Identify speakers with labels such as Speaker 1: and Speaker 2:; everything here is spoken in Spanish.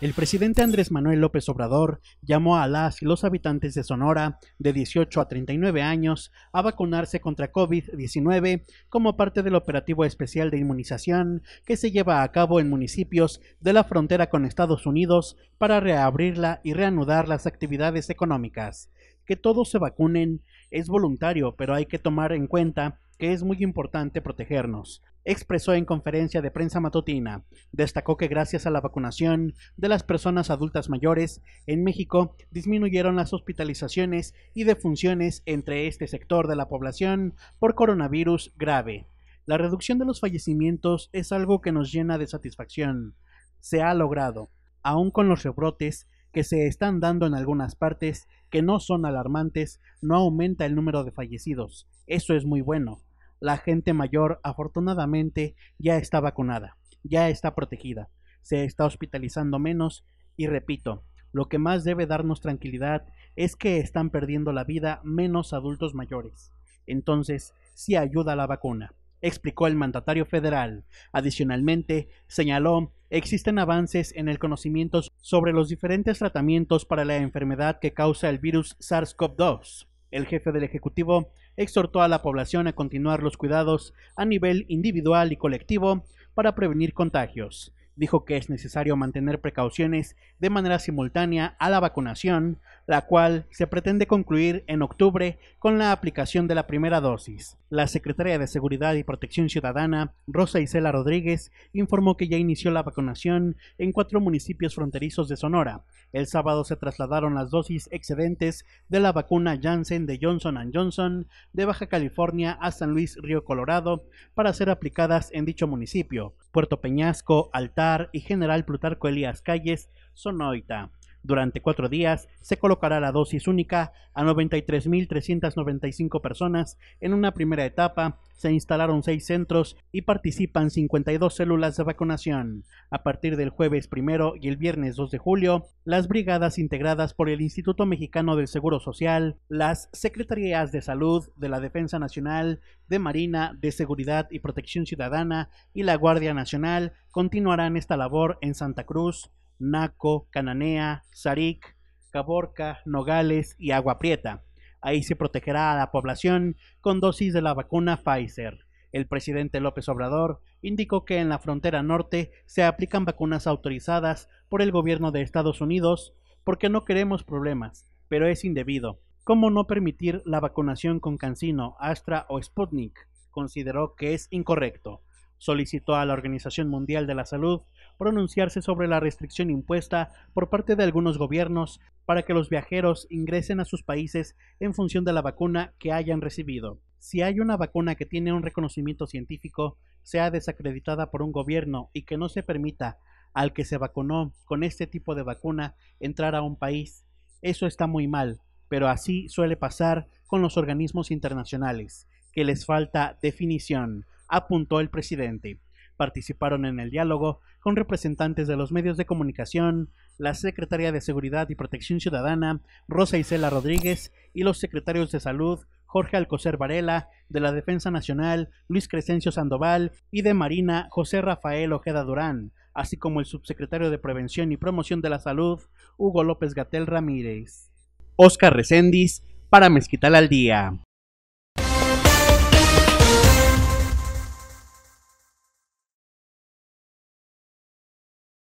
Speaker 1: El presidente Andrés Manuel López Obrador llamó a las y los habitantes de Sonora de 18 a 39 años a vacunarse contra COVID-19 como parte del operativo especial de inmunización que se lleva a cabo en municipios de la frontera con Estados Unidos para reabrirla y reanudar las actividades económicas que todos se vacunen es voluntario, pero hay que tomar en cuenta que es muy importante protegernos, expresó en conferencia de prensa matutina. Destacó que gracias a la vacunación de las personas adultas mayores, en México disminuyeron las hospitalizaciones y defunciones entre este sector de la población por coronavirus grave. La reducción de los fallecimientos es algo que nos llena de satisfacción. Se ha logrado, Aún con los rebrotes que se están dando en algunas partes, que no son alarmantes, no aumenta el número de fallecidos. Eso es muy bueno. La gente mayor, afortunadamente, ya está vacunada, ya está protegida, se está hospitalizando menos y repito, lo que más debe darnos tranquilidad es que están perdiendo la vida menos adultos mayores. Entonces, sí ayuda la vacuna explicó el mandatario federal. Adicionalmente, señaló, existen avances en el conocimiento sobre los diferentes tratamientos para la enfermedad que causa el virus SARS-CoV-2. El jefe del Ejecutivo exhortó a la población a continuar los cuidados a nivel individual y colectivo para prevenir contagios. Dijo que es necesario mantener precauciones de manera simultánea a la vacunación, la cual se pretende concluir en octubre con la aplicación de la primera dosis. La secretaria de Seguridad y Protección Ciudadana, Rosa Isela Rodríguez, informó que ya inició la vacunación en cuatro municipios fronterizos de Sonora. El sábado se trasladaron las dosis excedentes de la vacuna Janssen de Johnson Johnson de Baja California a San Luis Río Colorado para ser aplicadas en dicho municipio. Puerto Peñasco, Altar y General Plutarco Elías Calles, Sonoita. Durante cuatro días se colocará la dosis única a 93.395 personas. En una primera etapa se instalaron seis centros y participan 52 células de vacunación. A partir del jueves primero y el viernes 2 de julio, las brigadas integradas por el Instituto Mexicano del Seguro Social, las Secretarías de Salud, de la Defensa Nacional, de Marina, de Seguridad y Protección Ciudadana y la Guardia Nacional continuarán esta labor en Santa Cruz, Naco, Cananea, Saric, Caborca, Nogales y Agua Prieta. Ahí se protegerá a la población con dosis de la vacuna Pfizer. El presidente López Obrador indicó que en la frontera norte se aplican vacunas autorizadas por el gobierno de Estados Unidos porque no queremos problemas, pero es indebido. ¿Cómo no permitir la vacunación con Cancino, Astra o Sputnik? Consideró que es incorrecto. Solicitó a la Organización Mundial de la Salud pronunciarse sobre la restricción impuesta por parte de algunos gobiernos para que los viajeros ingresen a sus países en función de la vacuna que hayan recibido. Si hay una vacuna que tiene un reconocimiento científico, sea desacreditada por un gobierno y que no se permita al que se vacunó con este tipo de vacuna entrar a un país, eso está muy mal, pero así suele pasar con los organismos internacionales, que les falta definición, apuntó el presidente. Participaron en el diálogo con representantes de los medios de comunicación, la secretaria de Seguridad y Protección Ciudadana, Rosa Isela Rodríguez, y los secretarios de Salud, Jorge Alcocer Varela, de la Defensa Nacional, Luis Crescencio Sandoval, y de Marina, José Rafael Ojeda Durán, así como el subsecretario de Prevención y Promoción de la Salud, Hugo López Gatel Ramírez. Oscar Recendis, para Mezquital al Día.